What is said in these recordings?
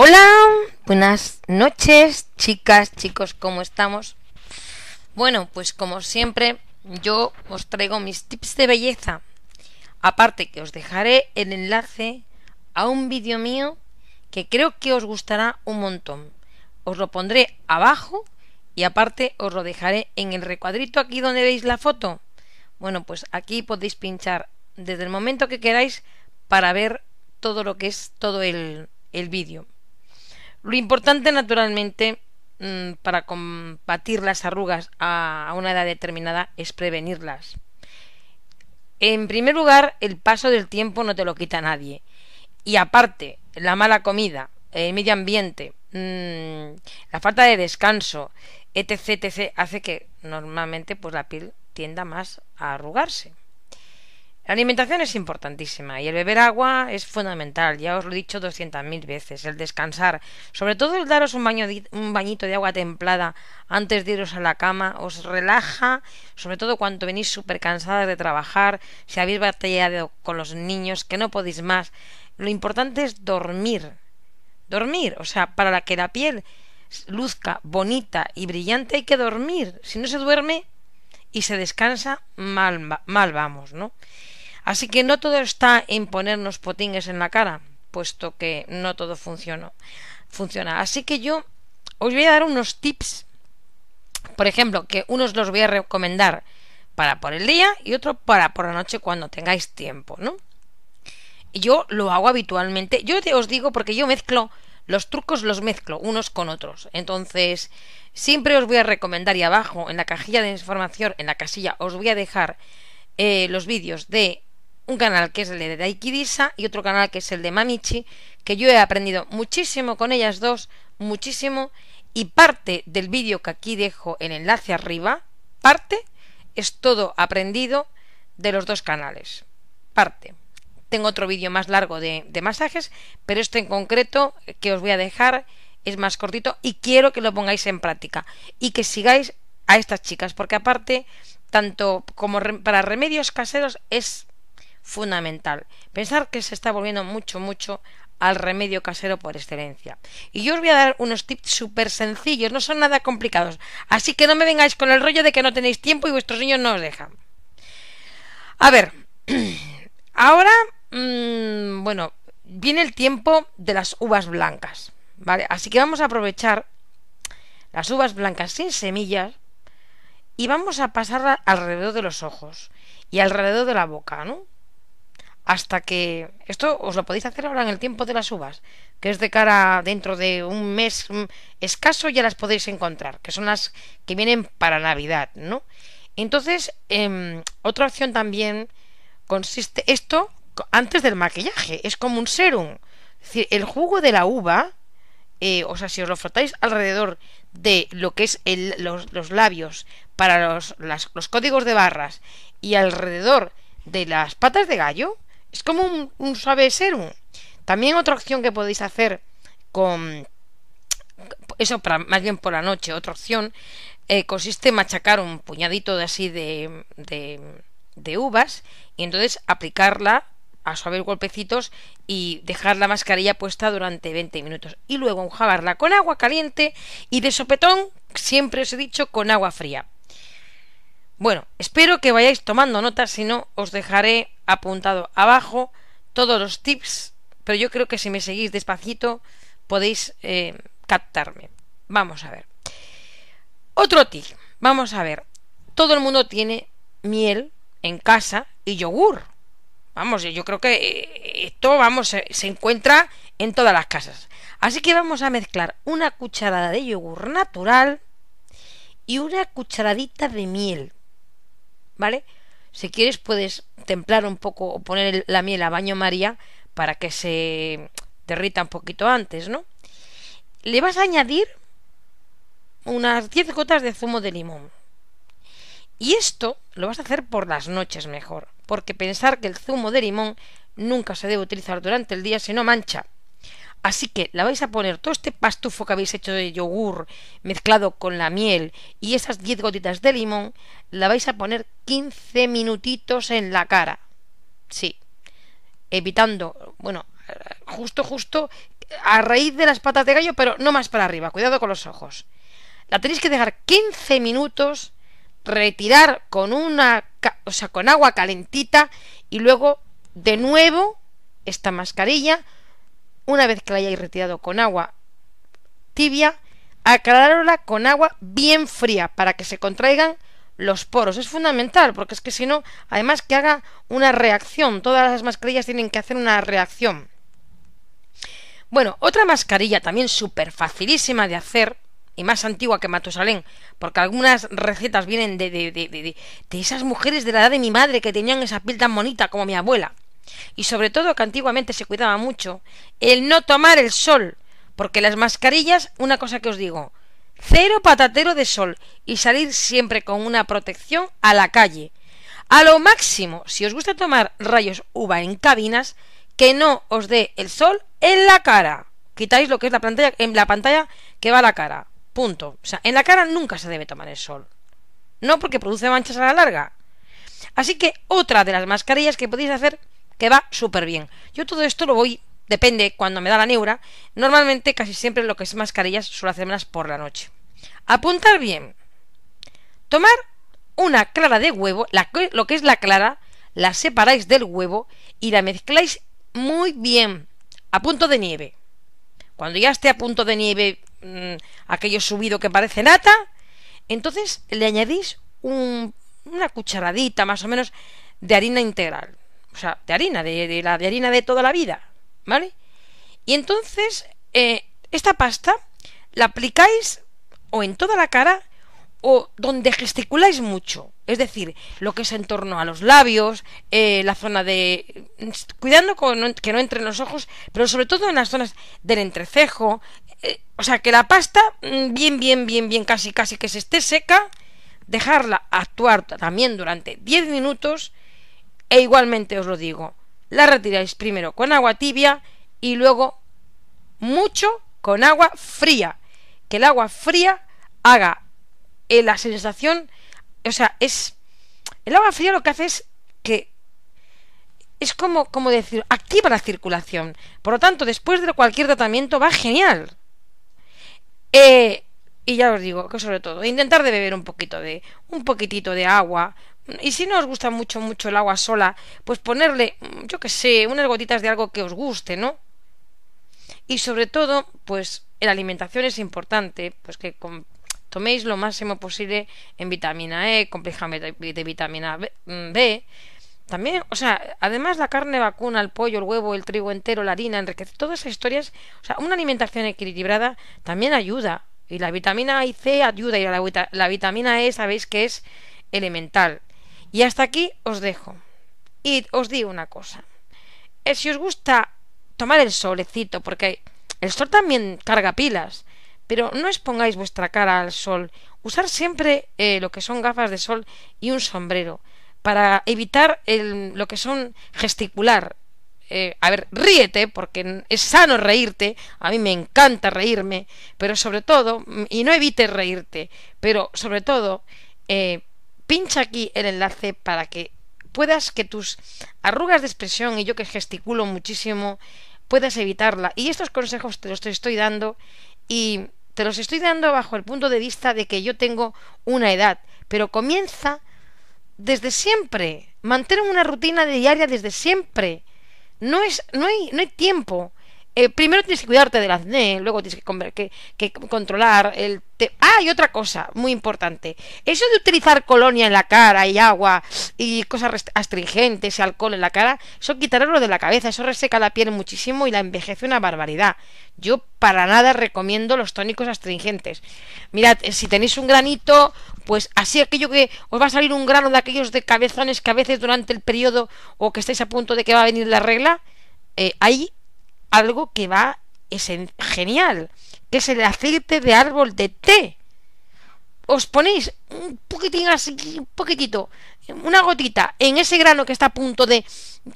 Hola, buenas noches, chicas, chicos, ¿cómo estamos? Bueno, pues como siempre, yo os traigo mis tips de belleza. Aparte que os dejaré el enlace a un vídeo mío que creo que os gustará un montón. Os lo pondré abajo y aparte os lo dejaré en el recuadrito aquí donde veis la foto. Bueno, pues aquí podéis pinchar desde el momento que queráis para ver todo lo que es todo el, el vídeo. Lo importante, naturalmente, mm, para combatir las arrugas a una edad determinada es prevenirlas. En primer lugar, el paso del tiempo no te lo quita nadie. Y aparte, la mala comida, el medio ambiente, mm, la falta de descanso, etc, etc, hace que normalmente pues la piel tienda más a arrugarse. La alimentación es importantísima y el beber agua es fundamental, ya os lo he dicho doscientas mil veces, el descansar, sobre todo el daros un, baño, un bañito de agua templada antes de iros a la cama, os relaja, sobre todo cuando venís súper cansadas de trabajar, si habéis batallado con los niños, que no podéis más, lo importante es dormir, dormir, o sea, para que la piel luzca bonita y brillante hay que dormir, si no se duerme y se descansa, mal, mal vamos, ¿no? Así que no todo está en ponernos potingues en la cara, puesto que no todo funcionó, funciona. Así que yo os voy a dar unos tips, por ejemplo, que unos los voy a recomendar para por el día y otro para por la noche cuando tengáis tiempo, ¿no? Yo lo hago habitualmente. Yo os digo porque yo mezclo los trucos los mezclo unos con otros. Entonces, siempre os voy a recomendar y abajo en la cajilla de información, en la casilla, os voy a dejar eh, los vídeos de un canal que es el de Daikidisa y otro canal que es el de Mamichi, que yo he aprendido muchísimo con ellas dos, muchísimo, y parte del vídeo que aquí dejo en enlace arriba, parte, es todo aprendido de los dos canales, parte. Tengo otro vídeo más largo de, masajes, pero este en concreto eh, que os voy a dejar es más cortito y quiero que lo pongáis en práctica y que sigáis a estas chicas, porque aparte, tanto como para remedios caseros, es fundamental. Pensar que se está volviendo mucho, mucho al remedio casero por excelencia. Y yo os voy a dar unos tips súper sencillos, no son nada complicados. Así que no me vengáis con el rollo de que no tenéis tiempo y vuestros niños no os dejan. A ver, ahora, mm, bueno, viene el tiempo de las uvas blancas, ¿vale? Así que vamos a aprovechar las uvas blancas sin semillas y vamos a pasarlas alrededor de los ojos y alrededor de la boca, ¿no? hasta que esto os lo podéis hacer ahora en el tiempo de las uvas, que es de cara dentro de un mes mm, escaso ya las podéis encontrar, que son las que vienen para Navidad, ¿no? Entonces, em, otra opción también consiste esto antes del maquillaje, es como un serum, es el jugo de la uva, eh, o sea, si os lo frotáis alrededor de lo que es los, los, labios para los, los códigos de barras y alrededor de las patas de gallo, es como un, suave serum. También otra opción que podéis hacer con eso para, más bien por la noche, otra opción, eh, consiste en machacar un puñadito de así de, de, de, uvas y entonces aplicarla a suaves golpecitos y dejar la mascarilla puesta durante 20 minutos y luego enjuagarla con agua caliente y de sopetón, siempre os he dicho, con agua fría. Bueno, espero que vayáis tomando notas si no os dejaré apuntado abajo todos los tips, pero yo creo que si me seguís despacito podéis eh, captarme. Vamos a ver. Otro tip, vamos a ver. Todo el mundo tiene miel en casa y yogur. Vamos, yo creo que eh, esto, vamos, se encuentra en todas las casas. Así que vamos a mezclar una cucharada de yogur natural y una cucharadita de miel. ¿Vale? Si quieres puedes templar un poco o poner la miel a baño María para que se derrita un poquito antes, ¿no? Le vas a añadir unas 10 gotas de zumo de limón. Y esto lo vas a hacer por las noches mejor, porque pensar que el zumo de limón nunca se debe utilizar durante el día si no mancha. Así que la vais a poner todo este pastufo que habéis hecho de yogur mezclado con la miel y esas 10 gotitas de limón, la vais a poner 15 minutitos en la cara. Sí. Evitando, bueno, justo, justo a raíz de las patas de gallo, pero no más para arriba. Cuidado con los ojos. La tenéis que dejar 15 minutos, retirar con una, o sea, con agua calentita y luego de nuevo esta mascarilla una vez que la hayáis retirado con agua tibia, aclararla con agua bien fría para que se contraigan los poros. Es fundamental, porque es que si no, además que haga una reacción. Todas las mascarillas tienen que hacer una reacción. Bueno, otra mascarilla también súper facilísima de hacer y más antigua que Matusalén, porque algunas recetas vienen de, de, de, de, esas mujeres de la edad de mi madre que tenían esa piel tan bonita como mi abuela y sobre todo que antiguamente se cuidaba mucho, el no tomar el sol, porque las mascarillas, una cosa que os digo, cero patatero de sol y salir siempre con una protección a la calle. A lo máximo, si os gusta tomar rayos uva en cabinas, que no os dé el sol en la cara. Quitáis lo que es la pantalla, en la pantalla que va a la cara. Punto. O sea, en la cara nunca se debe tomar el sol. No porque produce manchas a la larga. Así que otra de las mascarillas que podéis hacer que va súper bien. Yo todo esto lo voy, depende cuando me da la neura. Normalmente, casi siempre lo que es mascarillas suelo las por la noche. Apuntar bien. Tomar una clara de huevo, lo que es la clara, la separáis del huevo y la mezcláis muy bien, a punto de nieve. Cuando ya esté a punto de nieve, mm, aquello subido que parece nata, entonces le añadís una cucharadita más o menos de harina integral o sea, de harina, de, la de harina de toda la vida, ¿vale? Y entonces, eh, esta pasta la aplicáis o en toda la cara o donde gesticuláis mucho, es decir, lo que es en torno a los labios, eh, la zona de... cuidando que no entren los ojos, pero sobre todo en las zonas del entrecejo, eh, o sea, que la pasta mm, bien, bien, bien, bien, casi, casi que se esté seca, dejarla actuar también durante 10 minutos e igualmente os lo digo, la retiráis primero con agua tibia y luego mucho con agua fría. Que el agua fría haga eh, la sensación, o sea, es... El agua fría lo que hace es que es como, como decir, activa la circulación. Por lo tanto, después de cualquier tratamiento va genial. Eh, y ya os digo que sobre todo, intentar de beber un poquito de, un poquitito de agua, y si no os gusta mucho, mucho el agua sola, pues ponerle, yo qué sé, unas gotitas de algo que os guste, ¿no? Y sobre todo, pues la alimentación es importante, pues que toméis lo máximo posible en vitamina E, compleja de vitamina mm, B, También, o sea, además la carne vacuna, el pollo, el huevo, el trigo entero, la harina, enriquecer, todas esas historias, o sea, una alimentación equilibrada también ayuda. Y la vitamina A y C ayuda, y la vitamina E sabéis que es elemental. Y hasta aquí os dejo. Y os digo una cosa. Eh, si os gusta tomar el solecito, porque el sol también carga pilas, pero no expongáis vuestra cara al sol. Usar siempre eh, lo que son gafas de sol y un sombrero para evitar lo que son gesticular. Eh, a ver, ríete, porque es sano reírte, a mí me encanta reírme, pero sobre todo, y no evites reírte, pero sobre todo, Pincha aquí el enlace para que puedas que tus arrugas de expresión y yo que gesticulo muchísimo puedas evitarla. Y estos consejos te los estoy dando y te los estoy dando bajo el punto de vista de que yo tengo una edad, pero comienza desde siempre. Mantén una rutina diaria desde siempre. No es no hay no hay tiempo eh, primero tienes que cuidarte del acné, luego tienes que, controlar el... ah, y otra cosa muy importante. Eso de utilizar colonia en la cara y agua y cosas astringentes y alcohol en la cara, eso quitarlo de la cabeza, eso reseca la piel muchísimo y la envejece una barbaridad. Yo para nada recomiendo los tónicos astringentes. Mirad, eh, si tenéis un granito, pues así aquello que os va a salir un grano de aquellos de cabezones que a veces durante el periodo o que estáis a punto de que va a venir la regla, eh, ahí algo que va es genial, que es el aceite de árbol de té. Os ponéis un poquitín así, un poquitito, una gotita en ese grano que está a punto de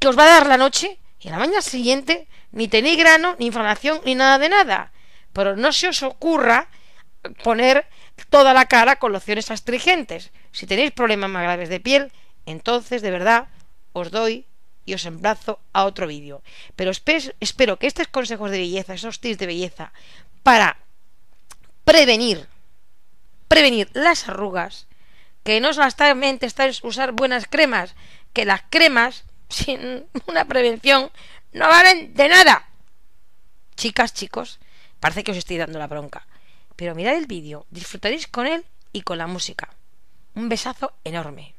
que os va a dar la noche y a la mañana siguiente ni tenéis grano, ni inflamación, ni nada de nada. Pero no se os ocurra poner toda la cara con lociones astringentes. Si tenéis problemas más graves de piel, entonces de verdad os doy y os emplazo a otro vídeo. Pero espero que estos consejos de belleza, estos tips de belleza para prevenir, prevenir las arrugas, que no solamente está usar buenas cremas, que las cremas sin una prevención no valen de nada. Chicas, chicos, parece que os estoy dando la bronca. Pero mirad el vídeo, disfrutaréis con él y con la música. Un besazo enorme.